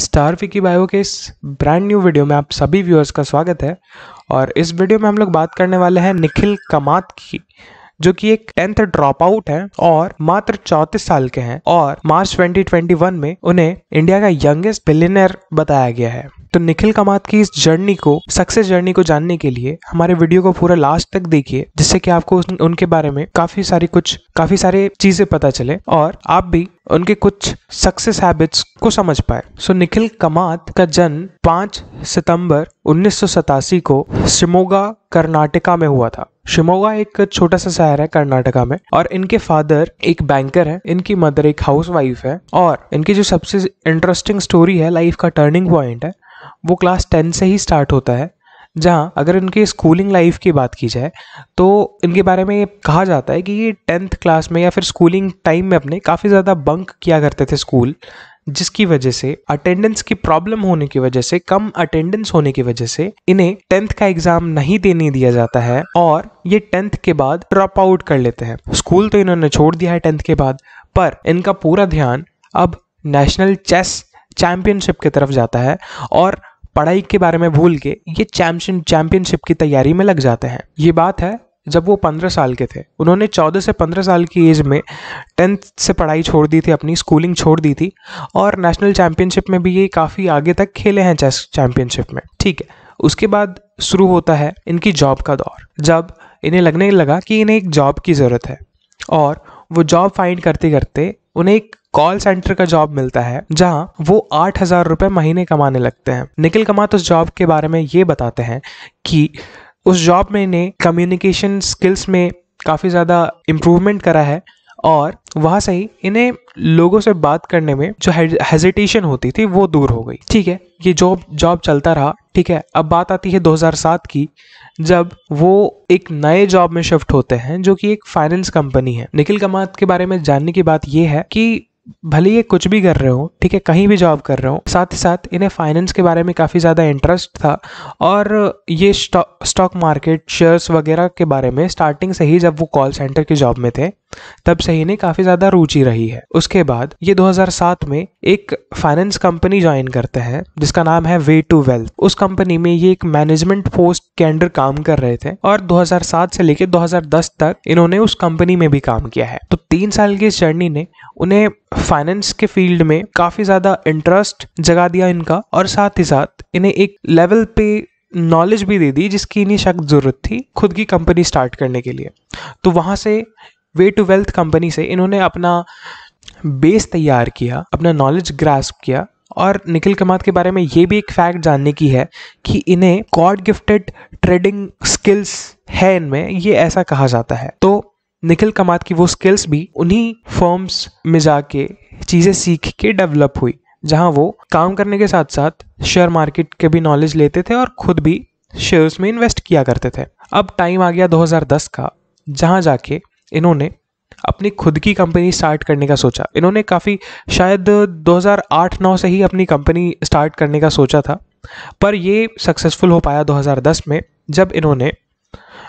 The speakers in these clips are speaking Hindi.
स्टार विकी बायो के इस ब्रांड न्यू वीडियो में आप सभी व्यूअर्स का स्वागत है और इस वीडियो में हम लोग बात करने वाले हैं निखिल कमात की जो कि एक टेंथ ड्रॉप आउट है और मात्र चौंतीस साल के हैं और मार्च 2021 में उन्हें इंडिया का यंगेस्ट बिलियनर बताया गया है तो निखिल कमात की इस जर्नी को सक्सेस जर्नी को जानने के लिए हमारे वीडियो को पूरा लास्ट तक देखिए जिससे कि आपको उनके बारे में काफी सारी कुछ काफी सारे चीजें पता चले और आप भी उनके कुछ सक्सेस हैबिट्स को समझ पाए सो निखिल कमात का जन्म पांच सितंबर उन्नीस को शिमोगा कर्नाटका में हुआ था शिमोगा एक छोटा सा शहर है कर्नाटका में और इनके फादर एक बैंकर है इनकी मदर एक हाउसवाइफ है और इनकी जो सबसे इंटरेस्टिंग स्टोरी है लाइफ का टर्निंग पॉइंट है वो क्लास टेन से ही स्टार्ट होता है जहाँ अगर इनकी स्कूलिंग लाइफ की बात की जाए तो इनके बारे में ये कहा जाता है कि ये टेंथ क्लास में या फिर स्कूलिंग टाइम में अपने काफ़ी ज़्यादा बंक किया करते थे स्कूल जिसकी वजह से अटेंडेंस की प्रॉब्लम होने की वजह से कम अटेंडेंस होने की वजह से इन्हें टेंथ का एग्जाम नहीं देने दिया जाता है और ये टेंथ के बाद ड्रॉप आउट कर लेते हैं स्कूल तो इन्होंने छोड़ दिया है टेंथ के बाद पर इनका पूरा ध्यान अब नेशनल चेस चैम्पियनशिप की तरफ जाता है और पढ़ाई के बारे में भूल के ये चैम्पियन चैम्पियनशिप की तैयारी में लग जाते हैं ये बात है जब वो पंद्रह साल के थे उन्होंने चौदह से पंद्रह साल की एज में टेंथ से पढ़ाई छोड़ दी थी अपनी स्कूलिंग छोड़ दी थी और नेशनल चैम्पियनशिप में भी ये काफ़ी आगे तक खेले हैं चेस चैम्पियनशिप में ठीक है उसके बाद शुरू होता है इनकी जॉब का दौर जब इन्हें लगने लगा कि इन्हें एक जॉब की ज़रूरत है और वो जॉब फाइंड करते करते उन्हें एक कॉल सेंटर का जॉब मिलता है जहां वो आठ हजार रुपये महीने कमाने लगते हैं निखिल कमात तो उस जॉब के बारे में ये बताते हैं कि उस जॉब में इन्हें कम्युनिकेशन स्किल्स में काफ़ी ज़्यादा इम्प्रूवमेंट करा है और वहाँ से ही इन्हें लोगों से बात करने में जो हेजिटेशन होती थी वो दूर हो गई ठीक है ये जॉब जॉब चलता रहा ठीक है अब बात आती है 2007 की जब वो एक नए जॉब में शिफ्ट होते हैं जो कि एक फाइनेंस कंपनी है निखिल कमात के बारे में जानने की बात यह है कि भले ये कुछ भी कर रहे हो ठीक है कहीं भी जॉब कर रहे हो साथ ही साथ इन्हें फाइनेंस के बारे में काफ़ी ज़्यादा इंटरेस्ट था और ये स्टॉक मार्केट शेयर्स वगैरह के बारे में स्टार्टिंग से ही जब वो कॉल सेंटर की जॉब में थे तब से ही इन्हें काफ़ी ज़्यादा रुचि रही है उसके बाद ये 2007 में एक फाइनेंस कंपनी ज्वाइन करते हैं जिसका नाम है वे टू वेल्थ उस कंपनी में ये एक मैनेजमेंट पोस्ट के अंडर काम कर रहे थे और 2007 से लेकर 2010 तक इन्होंने उस कंपनी में भी काम किया है तो तीन साल की इस जर्नी ने उन्हें फाइनेंस के फील्ड में काफ़ी ज़्यादा इंटरेस्ट जगा दिया इनका और साथ ही साथ इन्हें एक लेवल पे नॉलेज भी दे दी जिसकी इन्हें शख्स ज़रूरत थी खुद की कंपनी स्टार्ट करने के लिए तो वहाँ से वे टू वेल्थ कंपनी से इन्होंने अपना बेस तैयार किया अपना नॉलेज ग्रास्प किया और निखिल कमात के बारे में ये भी एक फैक्ट जानने की है कि इन्हें गॉड गिफ्टेड ट्रेडिंग स्किल्स है इनमें ये ऐसा कहा जाता है तो निखिल कमात की वो स्किल्स भी उन्हीं फर्म्स में जाके चीज़ें सीख के डेवलप हुई जहां वो काम करने के साथ साथ शेयर मार्केट के भी नॉलेज लेते थे और खुद भी शेयर्स में इन्वेस्ट किया करते थे अब टाइम आ गया 2010 का जहां जाके इन्होंने अपनी खुद की कंपनी स्टार्ट करने का सोचा इन्होंने काफ़ी शायद 2008-9 से ही अपनी कंपनी स्टार्ट करने का सोचा था पर ये सक्सेसफुल हो पाया 2010 में जब इन्होंने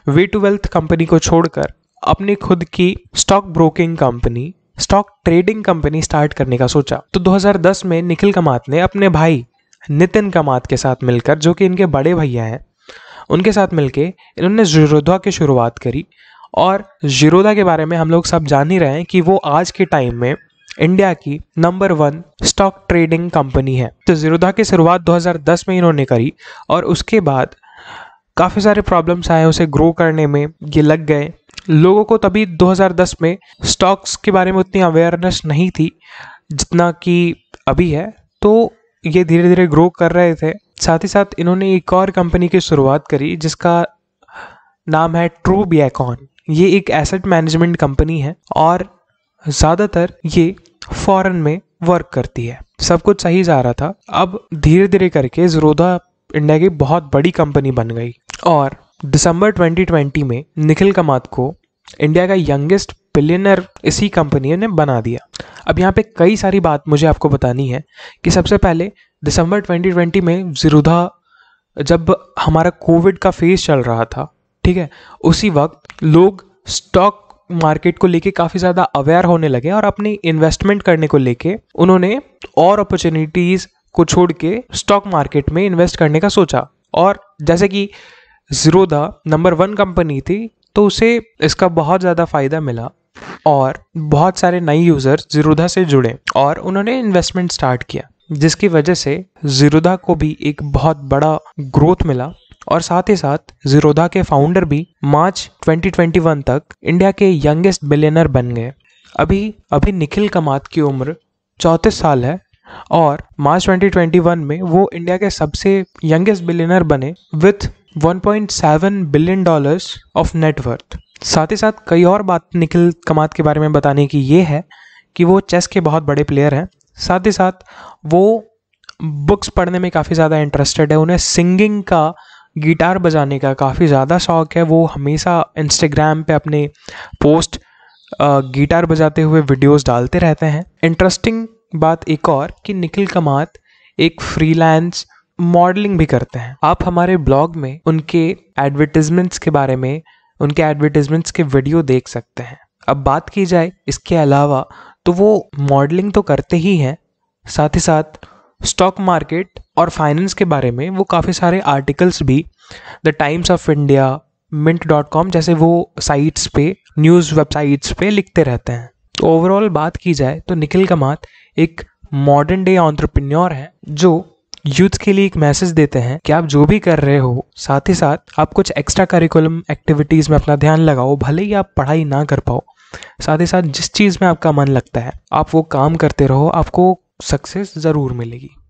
वे टू वेल्थ कंपनी को छोड़कर अपनी खुद की stock broking company stock trading company start करने का सोचा तो 2010 में निखिल कमात ने अपने भाई नितिन कमात के साथ मिलकर जो कि इनके बड़े भैया हैं उनके साथ मिलकर इन्होंने जीरोधा की शुरुआत करी और जीरोधा के बारे में हम लोग सब जान ही रहे हैं कि वो आज के टाइम में इंडिया की number one stock trading company है तो जीरोधा की शुरुआत 2010 में इन्होंने करी और उसके बाद काफ़ी सारे प्रॉब्लम्स आए उसे ग्रो करने में ये लग गए लोगों को तभी 2010 में स्टॉक्स के बारे में उतनी अवेयरनेस नहीं थी जितना कि अभी है तो ये धीरे धीरे ग्रो कर रहे थे साथ ही साथ इन्होंने एक और कंपनी की शुरुआत करी जिसका नाम है ट्रू बियाकॉन ये एक एसेट मैनेजमेंट कंपनी है और ज़्यादातर ये फॉरेन में वर्क करती है सब कुछ सही जा रहा था अब धीरे धीरे करके जरोधा इंडिया की बहुत बड़ी कंपनी बन गई और दिसंबर 2020 में निखिल कमात को इंडिया का यंगेस्ट बिलियनर इसी कंपनी ने बना दिया अब यहाँ पे कई सारी बात मुझे आपको बतानी है कि सबसे पहले दिसंबर 2020 में जिरुधा जब हमारा कोविड का फेज चल रहा था ठीक है उसी वक्त लोग स्टॉक मार्केट को लेके काफ़ी ज़्यादा अवेयर होने लगे और अपनी इन्वेस्टमेंट करने को लेके उन्होंने और अपॉर्चुनिटीज़ को छोड़ के स्टॉक मार्केट में इन्वेस्ट करने का सोचा और जैसे कि ज़ीरोधा नंबर वन कंपनी थी तो उसे इसका बहुत ज़्यादा फ़ायदा मिला और बहुत सारे नए यूज़र ज़ीरोधा से जुड़े और उन्होंने इन्वेस्टमेंट स्टार्ट किया जिसकी वजह से ज़ीरोधा को भी एक बहुत बड़ा ग्रोथ मिला और साथ ही साथ जीरोधा के फाउंडर भी मार्च 2021 तक इंडिया के यंगेस्ट बिलियनर बन गए अभी अभी निखिल कमात की उम्र चौंतीस साल है और मार्च 2021 में वो इंडिया के सबसे यंगेस्ट बिलियनर बने with 1.7 billion dollars of net worth साथ ही साथ कई और बात निखिल कमात के बारे में बताने की ये है कि वो चेस के बहुत बड़े प्लेयर हैं साथ ही साथ वो बुक्स पढ़ने में काफ़ी ज़्यादा इंटरेस्टेड है उन्हें सिंगिंग का गिटार बजाने का काफ़ी ज़्यादा शौक है वो हमेशा इंस्टाग्राम पे अपने पोस्ट गिटार बजाते हुए वीडियोस डालते रहते हैं इंटरेस्टिंग बात एक और कि निखिल कमात एक फ्रीलांस मॉडलिंग भी करते हैं आप हमारे ब्लॉग में उनके एडवर्टिजमेंट्स के बारे में उनके एडवर्टिजमेंट्स के वीडियो देख सकते हैं अब बात की जाए इसके अलावा तो वो मॉडलिंग तो करते ही हैं साथ ही साथ स्टॉक मार्केट और फाइनेंस के बारे में वो काफ़ी सारे आर्टिकल्स भी the Times of India Mint dot com जैसे वो साइट्स पे न्यूज़ वेबसाइट्स पे लिखते रहते हैं तो ओवरऑल बात की जाए तो निखिल कमात एक मॉडर्न डे ऑन्ट्रप्रन्योर हैं जो यूथ के लिए एक मैसेज देते हैं कि आप जो भी कर रहे हो साथ ही साथ आप कुछ एक्स्ट्रा करिकुलम एक्टिविटीज़ में अपना ध्यान लगाओ भले ही आप पढ़ाई ना कर पाओ साथ ही साथ जिस चीज़ में आपका मन लगता है आप वो काम करते रहो आपको सक्सेस ज़रूर मिलेगी